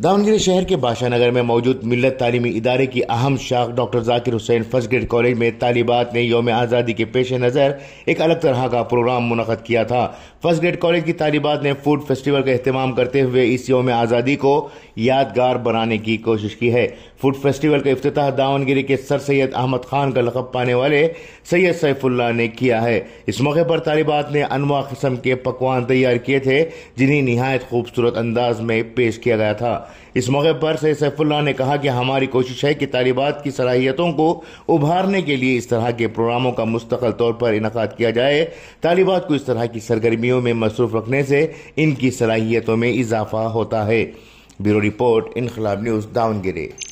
दावनगिरी शहर के बादशाहनगर में मौजूद मिलत तालीमी इदारे की अहम शाख doctor Zakir Hussain first grade college में तालिबात ने योम आज़ादी के पेश नज़र एक अलग तरह का प्रोग्राम मुनद किया था फर्स्ट ग्रेड कॉलेज की तालिबात ने फूड फेस्टिवल का अहतमाम करते हुए इस योम आज़ादी को यादगार बनाने की कोशिश की है फूड फेस्टिवल का अफ्ताह दावनगिरी के सर सैयद अहमद खान का लकब पाने वाले सैयद सैफुल्ला ने किया है इस मौके पर तालिबात ने अनवा किस्म के पकवान तैयार किए थे जिन्हें नहायत खूबसूरत अंदाज में पेश किया गया था इस मौके पर सैद सैफुल्ला ने कहा कि हमारी कोशिश है कि तालिबात की सलाहियतों को उभारने के लिए इस तरह के प्रोग्रामों का मुस्तकिल तौर पर इनका किया जाए तालिबात को इस तरह की सरगर्मियों में मसरूफ रखने से इनकी सलाहियतों में इजाफा होता है ब्यूरो रिपोर्ट इनकलाब न्यूज़ दावनगिरे